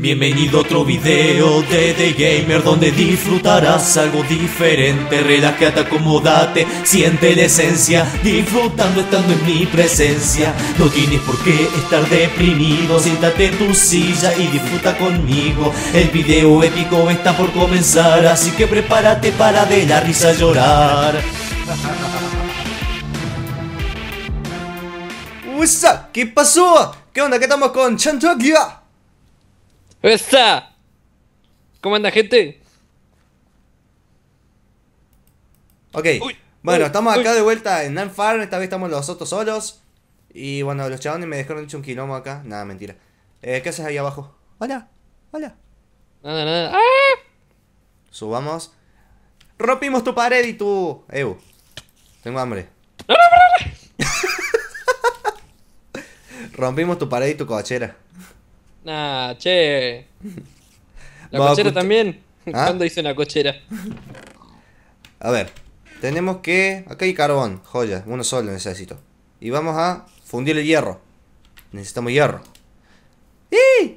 Bienvenido a otro video de The Gamer donde disfrutarás algo diferente Relájate, acomódate, siente la esencia Disfrutando estando en mi presencia No tienes por qué estar deprimido Siéntate en tu silla y disfruta conmigo El video épico está por comenzar Así que prepárate para de la risa llorar What's ¿Qué pasó? ¿Qué onda? ¿Qué estamos con Gia? ¡Esta! ¿Cómo anda, gente? Ok. bueno, estamos acá de vuelta en Nan Esta vez estamos los otros solos. Y bueno, los chavones me dejaron hecho un quilombo acá. Nada, mentira. Eh, ¿Qué haces ahí abajo? Hola, hola. Nada, nada. ¡Ah! Subamos. Rompimos tu pared y tu. Evo. Tengo hambre. Rompimos tu pared y tu cochera. Nah, che. La cochera también. ¿Ah? ¿Cuándo hice una cochera? A ver, tenemos que. Acá hay carbón, joya, uno solo necesito. Y vamos a fundir el hierro. Necesitamos hierro. ¡Y!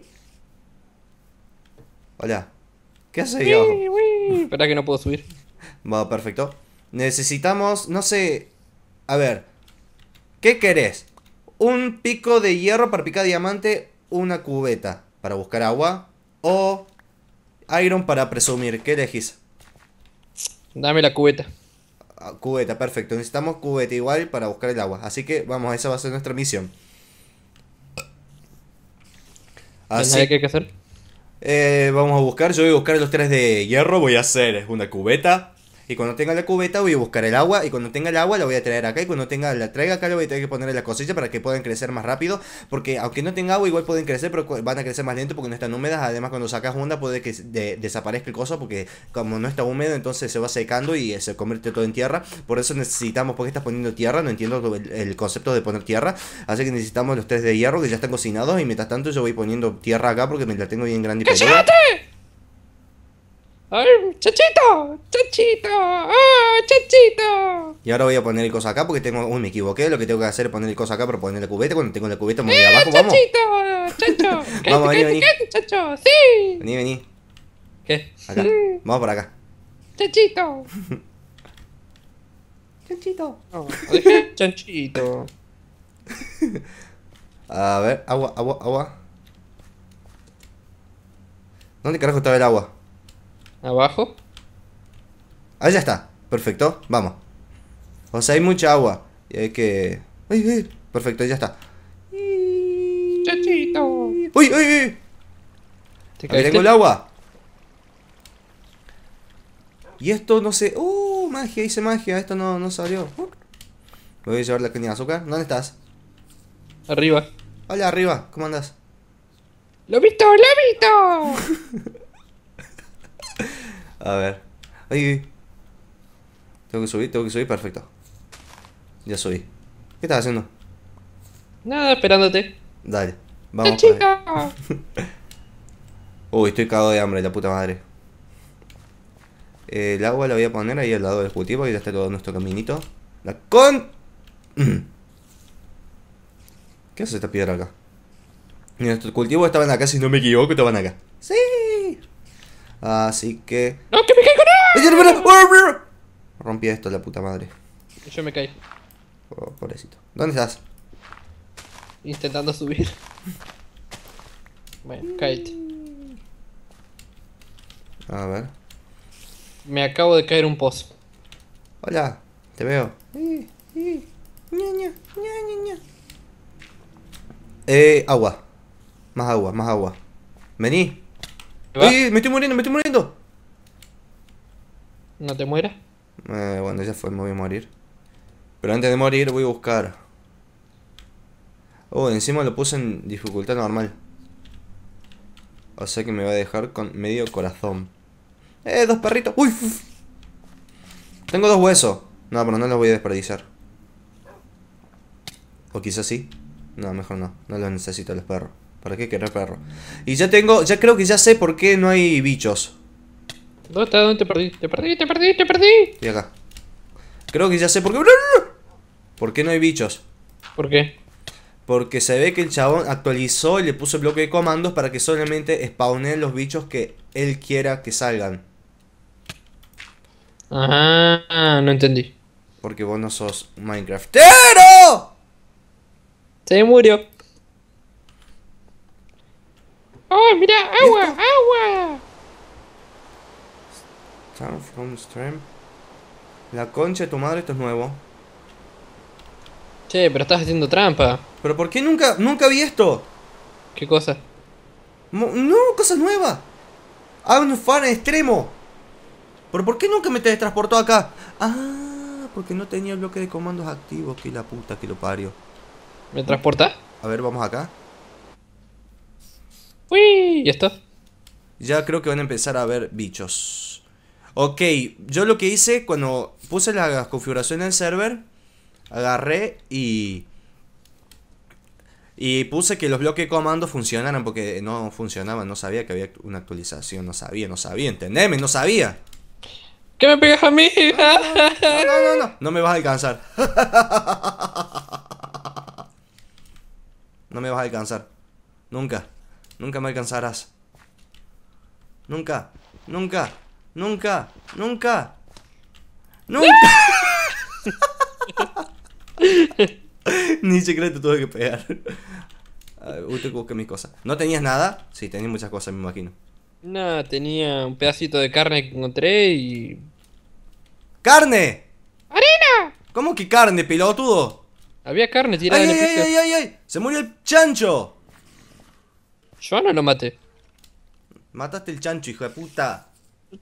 Hola. ¿Qué hace yo? Espera que no puedo subir. Va, perfecto. Necesitamos, no sé. A ver. ¿Qué querés? ¿Un pico de hierro para picar diamante? una cubeta para buscar agua o Iron para presumir. ¿Qué elegís? Dame la cubeta. Ah, cubeta, perfecto. Necesitamos cubeta igual para buscar el agua. Así que vamos, esa va a ser nuestra misión. Así, ¿Qué hay que hacer? Eh, vamos a buscar. Yo voy a buscar los tres de hierro. Voy a hacer una cubeta. Y cuando tenga la cubeta voy a buscar el agua. Y cuando tenga el agua la voy a traer acá. Y cuando tenga la traiga acá la voy a tener que poner en la cosilla para que puedan crecer más rápido. Porque aunque no tenga agua igual pueden crecer, pero van a crecer más lento porque no están húmedas. Además cuando sacas onda puede que desaparezca el coso porque como no está húmedo entonces se va secando y eh, se convierte todo en tierra. Por eso necesitamos, porque estás poniendo tierra, no entiendo el, concepto de poner tierra. Así que necesitamos los tres de hierro que ya están cocinados y mientras tanto yo voy poniendo tierra acá porque me la tengo bien grande y ¡Ay, chachito! ¡Chachito! ¡Ah, chachito! Y ahora voy a poner el cosa acá porque tengo. Uy, me equivoqué. Lo que tengo que hacer es poner el cosa acá para poner la cubeta. Cuando tengo la cubeta, me voy eh, abajo. ¡Vamos! ¡Chachito! vení, vení. chacho! ¡Sí! Vení, vení. ¿Qué? Acá. vamos por acá. ¡Chachito! ¡Chanchito! Chachito. ¡Chanchito! a ver, agua, agua, agua. ¿Dónde carajo está el agua? abajo. Ahí ya está, perfecto, vamos. O sea, hay mucha agua. Y hay que... ¡Ay, ay! Perfecto, ya está. ¡Chachito! ¡Uy, uy, uy! ¿Te tengo el agua. Y esto no sé... ¡Uh! Magia, hice magia. Esto no, no salió. voy a llevar la caña de azúcar. ¿Dónde estás? Arriba. Hola, arriba. ¿Cómo andas? ¡Lobito, lo lo visto A ver. Ay, Tengo que subir, tengo que subir, perfecto. Ya subí. ¿Qué estás haciendo? Nada, esperándote. Dale, vamos. chica! Uy, estoy cagado de hambre, la puta madre. El agua la voy a poner ahí al lado del cultivo y ya está todo nuestro caminito. La con... ¿Qué hace esta piedra acá? Nuestro cultivo estaban acá, si no me equivoco, estaban acá. ¡Sí! Así que. ¡No, que me caigo! ¡No! ¡Oh, Rompí esto, la puta madre. Yo me caí. Oh, pobrecito. ¿Dónde estás? Intentando subir. Bueno, caí. A ver. Me acabo de caer un pozo. Hola, te veo. Eh, agua. Más agua, más agua. Vení. Eh, me estoy muriendo, me estoy muriendo. ¿No te mueras? Eh, bueno, ya fue, me voy a morir. Pero antes de morir voy a buscar. Oh, encima lo puse en dificultad normal. O sea que me va a dejar con medio corazón. Eh, dos perritos. Uy. Tengo dos huesos. No, pero no los voy a desperdiciar. O quizás sí. No, mejor no. No los necesito los perros. ¿Para qué querer perro? Y ya tengo, ya creo que ya sé por qué no hay bichos. ¿Dónde ¿Dónde te perdí? Te perdí, te perdí, te perdí. Y acá. Creo que ya sé por qué. ¿Por qué no hay bichos? ¿Por qué? Porque se ve que el chabón actualizó y le puso el bloque de comandos para que solamente spawnen los bichos que él quiera que salgan. Ah no entendí. Porque vos no sos Minecraftero. Se murió. ¡Oh, mira! ¡Agua! ¡Agua! stream. La concha de tu madre, esto es nuevo. Che, pero estás haciendo trampa. ¿Pero por qué nunca, nunca vi esto? ¿Qué cosa? no, ¡Cosa nueva! A un fan extremo. ¿Pero por qué nunca me teletransportó acá? Ah, porque no tenía el bloque de comandos activo. Que la puta que lo parió. ¿Me transporta? A ver, vamos acá. Ya está. Ya creo que van a empezar a ver bichos. Ok, yo lo que hice cuando puse la configuración el server, agarré y... Y puse que los bloques de comando funcionaran porque no funcionaban, no sabía que había una actualización, no sabía, no sabía, entendeme, no sabía. ¿Qué me pegas a mí? No, no, no, no, no, me vas a alcanzar. No me vas a alcanzar. Nunca. Nunca me alcanzarás. Nunca, nunca, nunca, nunca. ¡Nunca! Ni secreto tuve que pegar. Uy, te busqué mis cosas. ¿No tenías nada? Sí, tenías muchas cosas, me imagino. No, tenía un pedacito de carne que encontré y. ¡Carne! ¡Arena! ¿Cómo que carne, pelotudo? Había carne tirada ay, ay, ay, ay! ¡Se murió el chancho! ¿Yo no lo maté? Mataste el chancho, hijo de puta.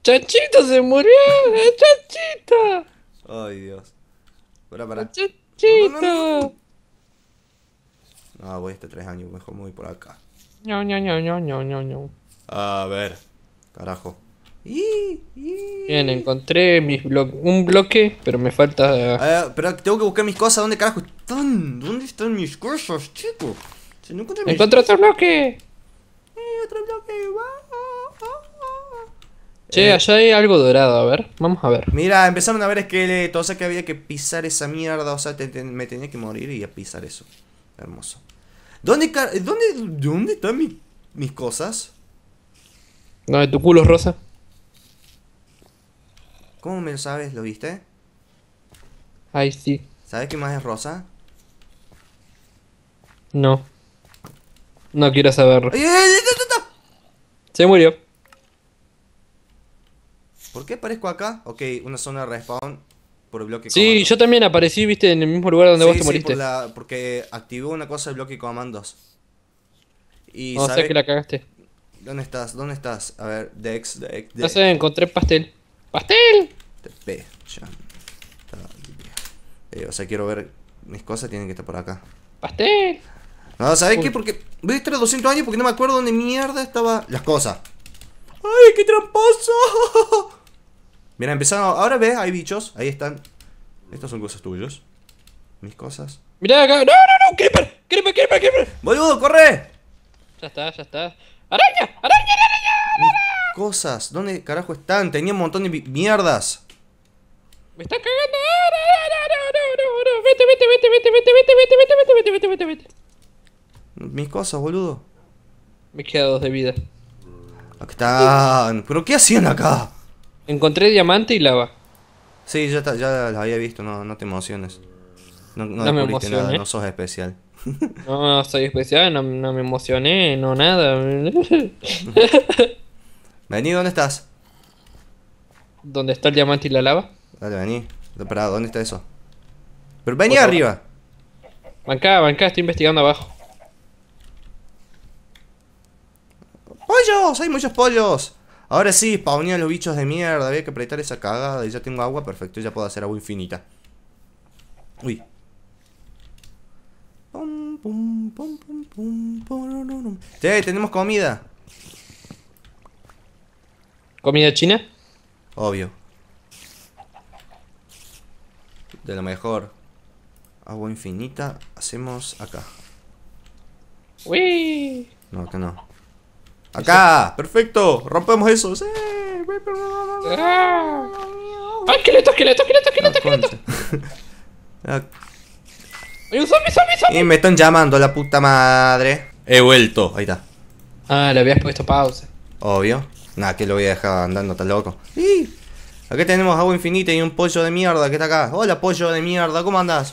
¡Chanchito se murió! ¡El chanchito! Ay, Dios. Para, para. chanchito! No, ah, voy hasta este tres años, mejor me voy por acá. No, no, no, no, no, no, A ver. Carajo. Bien, encontré mis un bloque, pero me falta. Eh, pero tengo que buscar mis cosas. ¿Dónde carajo están? ¿Dónde están mis cosas, chicos? Si ¡Encontré otro bloque! otro ah, ah, ah, Che, eh. allá hay algo dorado, a ver, vamos a ver. Mira, empezaron a ver esqueletos, o sea que había que pisar esa mierda, o sea, me tenía que morir y a pisar eso. Hermoso. ¿Dónde, dónde, dónde están mis cosas? No, de tu culo es rosa. ¿Cómo me lo sabes? ¿Lo viste? Ay sí. ¿Sabes qué más es rosa? No. No quiero saber se murió. ¿Por qué aparezco acá? Ok, una zona de respawn por bloque Sí, yo también aparecí, viste, en el mismo lugar donde vos te sí, porque activó una cosa de bloque comandos. Y no, sé que la cagaste. ¿Dónde estás? ¿Dónde estás? A ver, Dex, Dex, Dex. No sé, encontré pastel. ¡Pastel! TP, ya. Eh, o sea, quiero ver mis cosas, tienen que estar por acá. ¡Pastel! No, ¿sabes qué? Porque voy a estar 200 años porque no me acuerdo dónde mierda estaba las cosas. ¡Ay, qué tramposo! Mira, empezaron. Ahora ves, hay bichos. Ahí están. Estas son cosas tuyas. Mis cosas. Mira acá. No, no, no. Creeper, creeper, creeper, creeper. Boludo, corre. Ya está, ya está. ¡Araña! ¡Araña, araña, araña! cosas. ¿Dónde carajo están? Tenía un montón de mierdas. Me están cagando. No, no, no, no, no, Vete, vete, vete, vete, vete, vete, vete, vete, vete, vete, vete, vete. Mis cosas, boludo. Me queda dos de vida. Acá están. ¿Pero qué hacían acá? Encontré diamante y lava. Sí, ya, está, ya la había visto, no, te emociones. No, no, me emocioné. no sos especial. No, soy especial, no, me emocioné, no nada. vení, ¿dónde estás? ¿Dónde está el diamante y la lava? Dale, vení. Pará, ¿dónde está eso? Pero vení arriba. Bancá, bancá, estoy investigando abajo. ¡Pollos! ¡Hay muchos pollos! Ahora sí, spawné a los bichos de mierda. Había que apretar esa cagada. Y ya tengo agua, perfecto. Ya puedo hacer agua infinita. Uy. Pum, tenemos comida. ¿Comida china? Obvio. De lo mejor. Agua infinita. Hacemos acá. Uy. No, que no. Acá, perfecto. Rompemos eso. Sí. ¡Ah, esqueleto, esqueleto, esqueleto, esqueleto, ah, esqueleto! ¡Hay un zombie, zombie, zombie! Y me están llamando la puta madre. He vuelto, ahí está. Ah, le habías puesto pausa. Obvio. Nada, que lo voy a dejar andando tan loco. ¡Sí! Acá tenemos agua infinita y un pollo de mierda que está acá. Hola, pollo de mierda, ¿cómo andas?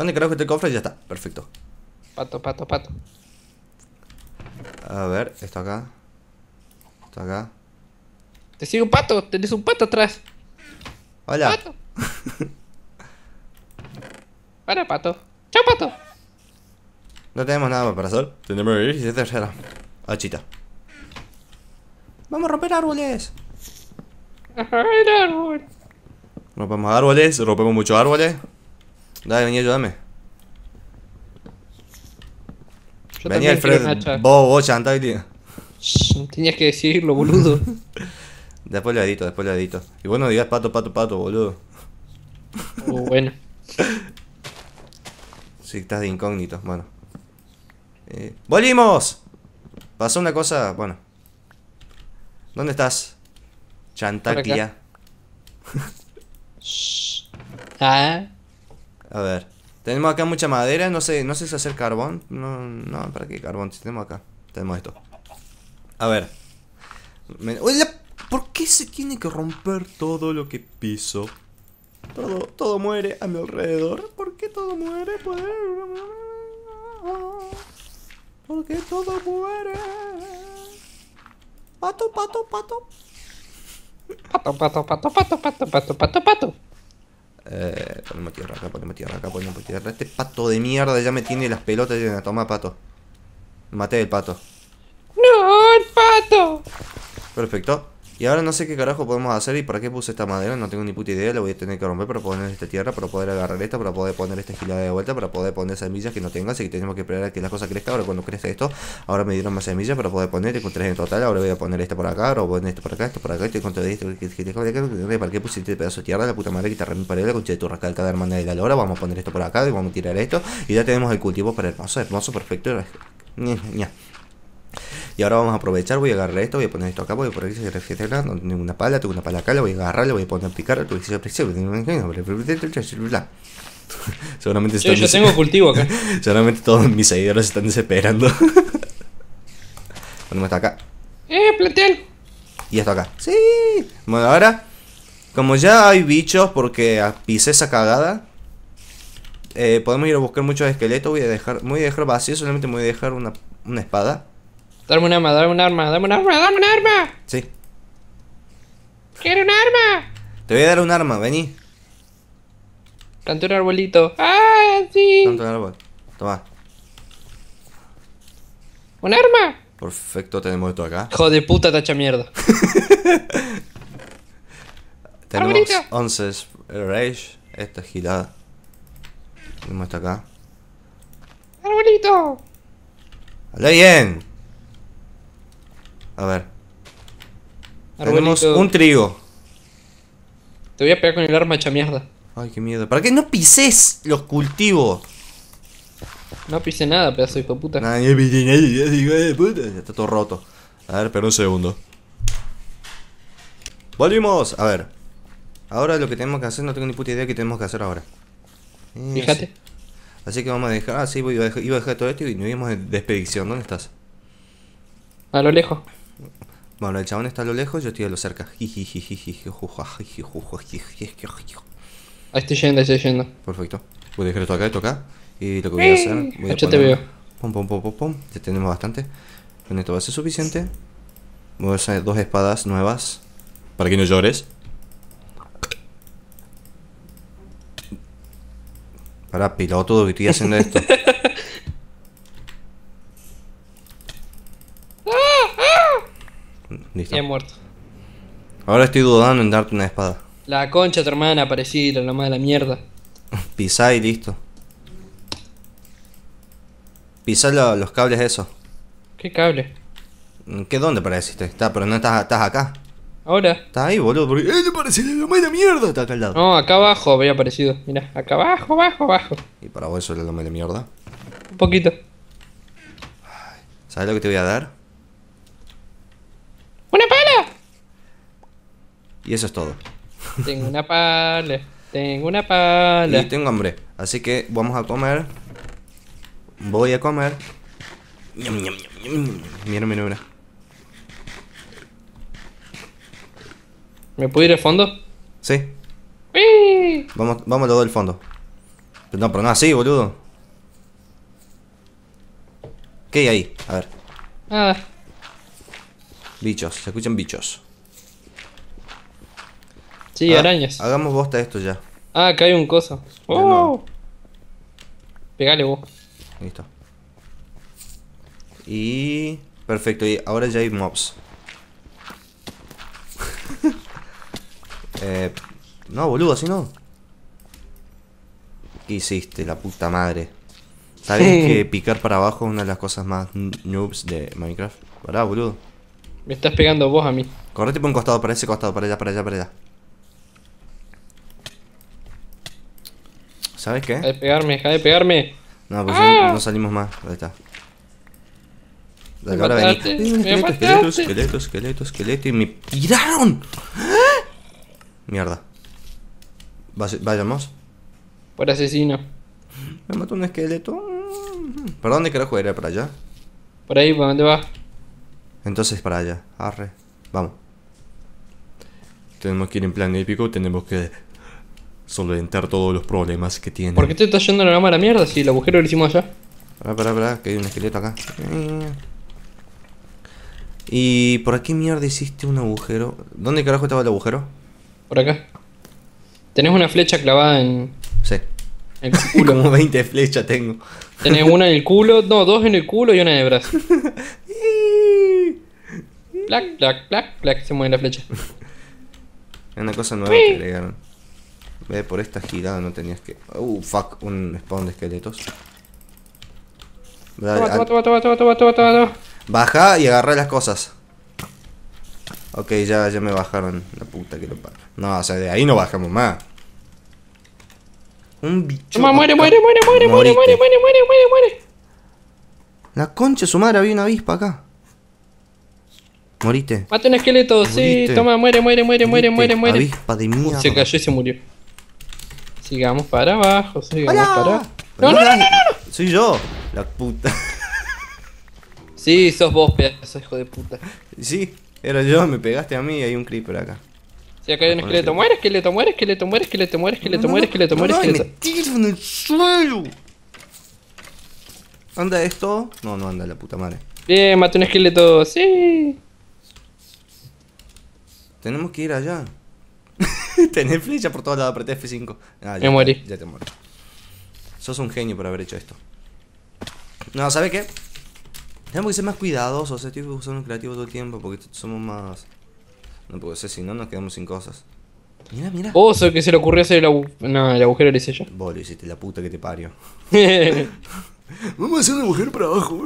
¿Dónde creo que este cofre? Ya está, perfecto. Pato, pato, pato. A ver, esto acá. Esto acá. Te sigue un pato, tenés un pato atrás. Hola. Pato. Hola, pato. Chao, pato. No tenemos nada más para hacer Tenemos que ir y se tercera. Achita. Ah, Vamos a romper árboles. A Rompemos árboles, rompemos muchos árboles. Dale, vení, ayúdame. Yo vení, Alfred. Vos, vos, chantá tenías que decirlo, boludo. después le edito, después le edito. Y bueno, digas pato, pato, pato, boludo. Oh, bueno. Si estás de incógnito, bueno. Eh, Volimos. Pasó una cosa, bueno. ¿Dónde estás? Chantaquia. ah. A ver. Tenemos acá mucha madera, no sé, no sé si hacer carbón. No, no, ¿para qué carbón? Si tenemos acá. Tenemos esto. A ver. ¿Por qué se tiene que romper todo lo que piso? Todo, todo muere a mi alrededor. ¿Por qué todo muere? Pues, ¿Por qué todo muere? Pato, pato, pato. Pato, pato, pato, pato, pato, pato, pato, pato. Eh, ponemos tierra acá, ponemos tierra acá, ponemos tierra. Este pato de mierda ya me tiene las pelotas llenas. Toma, pato. Maté el pato. No, el pato. Perfecto. Y ahora no sé qué carajo podemos hacer y para qué puse esta madera, no tengo ni puta idea, la voy a tener que romper para poner esta tierra, para poder agarrar esta, para poder poner esta esquilada de vuelta, para poder poner semillas que no tenga así que tenemos que esperar a que las cosas crezcan, ahora cuando crezca esto, ahora me dieron más semillas para poder poner, encontré en total, ahora voy a poner esta por acá, ahora voy a poner esto por acá, esto por acá, esto encontré esto, para qué pusiste pedazo de tierra, la puta madre que te pared la concha de tu rascal cada hermana de la vamos a poner esto por acá y vamos a tirar esto, y ya tenemos el cultivo para el hermoso, hermoso, perfecto, y ahora vamos a aprovechar, voy a agarrar esto, voy a poner esto acá, voy a poner esto, no tengo una pala, tengo una pala acá, la voy a agarrar, la voy a poner a picar, Seguramente están yo, yo tengo cultivo acá. Seguramente todos mis seguidores están desesperando. Ponemos está acá. ¡Eh, plantel! Y esto acá. ¡Sí! Bueno, ahora, como ya hay bichos porque pisé esa cagada, eh, podemos ir a buscar muchos esqueletos. Voy a dejar, voy a dejar vacío, solamente voy a dejar una, una espada. Dame un arma, dame un arma, dame un arma, dame un arma. Sí. Quiero un arma. Te voy a dar un arma, vení. Tanto un arbolito. ¡Ah, sí! Tanto un árbol. Toma. ¡Un arma! Perfecto, tenemos esto acá. Hijo de puta tacha mierda. tenemos 11 Rage. Esta es girada. Tenemos esta acá. ¡Arbolito! ¡Hale bien! A ver. Tenemos un trigo. Te voy a pegar con el arma hecha mierda. Ay, qué miedo. ¿Para qué no pises los cultivos? No pisé nada, pedazo de puta. nada, hijo de puta. está todo roto. A ver, pero un segundo. Volvimos. A ver. Ahora lo que tenemos que hacer, no tengo ni puta idea que qué tenemos que hacer ahora. Eh, Fíjate. Así. que vamos a dejar. Ah, sí, iba a dejar, todo esto y nos íbamos de expedición. ¿Dónde estás? A lo lejos. Bueno, el chabón está a lo lejos, yo estoy a lo cerca. Ahí estoy yendo, ahí estoy yendo. Perfecto. Voy a dejar esto acá, esto acá. Y lo que voy a hacer. Voy te veo. Pum, pum, pum, pum, pum. Ya tenemos bastante. Con esto va a ser suficiente. Voy a hacer dos espadas nuevas. Para que no llores. Para todo que estoy haciendo esto. Listo. Ya muerto. Ahora estoy dudando en darte una espada. La concha, tu hermana, parecida, la de loma la mierda. Pisá y listo. Pisá los cables esos. ¿Qué cable? ¿Qué dónde pareciste? Está, pero no estás, estás acá. Ahora. Está ahí, boludo. Porque... ¡Eh, le parecí la la mierda! Está acá al lado. No, acá abajo había aparecido. Mira, acá abajo, abajo, abajo. ¿Y para vos eso es la la mierda? Un poquito. ¿Sabes lo que te voy a dar? Y eso es todo. Tengo una pala. Tengo una pala. Y tengo hambre. Así que vamos a comer. Voy a comer. Mira, mira, mira. ¿Me puedo ir al fondo? Sí. Vamos, vamos todo al fondo. Pero no, pero no así, boludo. ¿Qué hay ahí? A ver. Nada. Bichos, se escuchan bichos. Sí, ah, arañas. Hagamos bosta esto ya. Ah, acá hay un coso. ¡Oh! Pegale vos. Listo. Y. Perfecto, y ahora ya hay mobs. eh, no, boludo, así no. ¿Qué hiciste, la puta madre? ¿Sabes que picar para abajo es una de las cosas más noobs de Minecraft? Pará, boludo. Me estás pegando vos a mí. Correte por un costado, para ese costado, para allá, para allá, para allá. ¿Sabes qué? Deja de pegarme, deja de pegarme. No, pues ya ah. no salimos más. Ahí está. De ahora vení. Esqueleto, esqueleto, esqueleto, esqueleto, Y me tiraron. Mierda. Vayamos. Por asesino. Me mató un esqueleto. ¿Para dónde querés jugar? ¿Para allá? Por ahí, ¿para dónde va? Entonces para allá. Arre. Vamos. Tenemos que ir en plan épico. Tenemos que solventar todos los problemas que tiene. ¿Por qué te estás yendo a la cámara mierda si el agujero lo hicimos allá? Pará, pará, pará, que hay un esqueleto acá. Eh. ¿Y por qué mierda hiciste un agujero? ¿Dónde carajo estaba el agujero? Por acá. Tenés una flecha clavada en. Sí. En el culo. Como 20 flechas tengo. Tenés una en el culo, no, dos en el culo y una en el brazo. plac, plac, plac, plac, se mueve la flecha. Una cosa nueva que le agregaron. Ve, por esta girada no tenías que... Uh, fuck, un spawn de esqueletos. Baja y agarra las cosas. Ok, ya, ya me bajaron. La puta que lo paro. No, o sea, de ahí no bajamos más. Un bicho. Toma, muere, muere, muere, muere, muere, muere, muere, muere, muere, muere. La concha de su madre, había una avispa acá. Moriste. Mata un esqueleto, sí. Toma, muere, muere, muere, muere, muere, muere. Avispa de mierda. Se cayó y se murió. Sigamos para abajo, sigamos para abajo. No, no, no, no, no, Soy yo, la puta. Sí, sos vos, pedazo, hijo de puta. Sí, era yo, me pegaste a mí y hay un creeper acá. Sí, acá hay un esqueleto. Muere, esqueleto, muere, esqueleto, muere, esqueleto, muere, esqueleto, muere, esqueleto, muere, esqueleto. ¡Me tiro en el suelo! ¿Anda esto? No, no anda, la puta madre. Bien, maté un esqueleto, sí. Tenemos que ir allá. Tenés flecha por todos lados, apreté F5. Ah, ya, Me morí. Ya, te morí. Sos un genio por haber hecho esto. No, ¿sabes qué? Tenemos que ser más cuidadosos. Eh. Estoy usando un creativo todo el tiempo porque somos más. No porque si no nos quedamos sin cosas. Mira, mira. Oh, sea que se le ocurrió hacer el, no, el agujero, le hice yo. Vos lo hiciste, la puta que te parió. Vamos a hacer un agujero para abajo.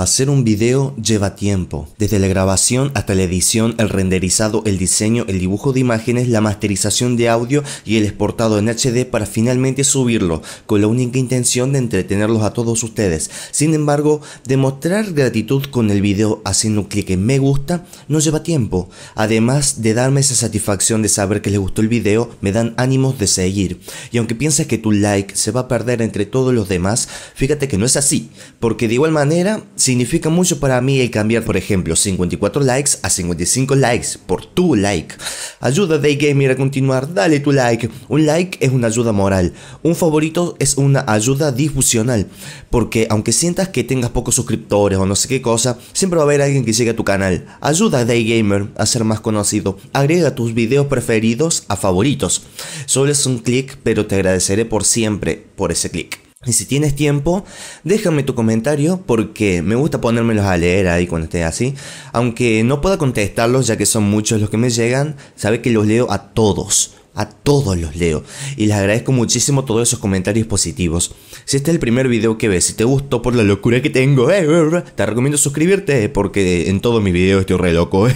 Hacer un video lleva tiempo, desde la grabación hasta la edición, el renderizado, el diseño, el dibujo de imágenes, la masterización de audio y el exportado en HD para finalmente subirlo, con la única intención de entretenerlos a todos ustedes. Sin embargo, demostrar gratitud con el video haciendo clic en me gusta no lleva tiempo. Además de darme esa satisfacción de saber que les gustó el video, me dan ánimos de seguir. Y aunque pienses que tu like se va a perder entre todos los demás, fíjate que no es así, porque de igual manera, si Significa mucho para mí el cambiar, por ejemplo, 54 likes a 55 likes por tu like. Ayuda de Gamer a continuar, dale tu like. Un like es una ayuda moral. Un favorito es una ayuda difusional. Porque aunque sientas que tengas pocos suscriptores o no sé qué cosa, siempre va a haber alguien que llegue a tu canal. Ayuda a Gamer a ser más conocido. Agrega tus videos preferidos a favoritos. Solo es un clic, pero te agradeceré por siempre por ese clic. Y si tienes tiempo, déjame tu comentario porque me gusta ponérmelos a leer ahí cuando esté así. Aunque no pueda contestarlos ya que son muchos los que me llegan, sabe que los leo a todos. A todos los leo y les agradezco muchísimo todos esos comentarios positivos. Si este es el primer video que ves, si te gustó por la locura que tengo, eh, eh, eh te recomiendo suscribirte eh, porque en todos mis videos estoy re loco.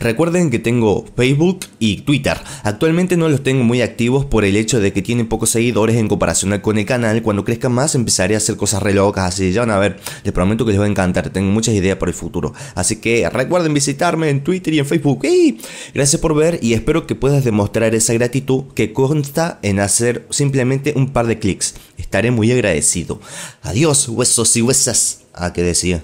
Recuerden que tengo Facebook y Twitter. Actualmente no los tengo muy activos por el hecho de que tienen pocos seguidores en comparación con el canal. Cuando crezcan más empezaré a hacer cosas re locas, así ya van a ver. Les prometo que les va a encantar, tengo muchas ideas para el futuro. Así que recuerden visitarme en Twitter y en Facebook. eh Gracias por ver y espero que puedas demostrar esa gratitud que consta en hacer simplemente un par de clics. Estaré muy agradecido. Adiós, huesos y huesas. a ah, que decía.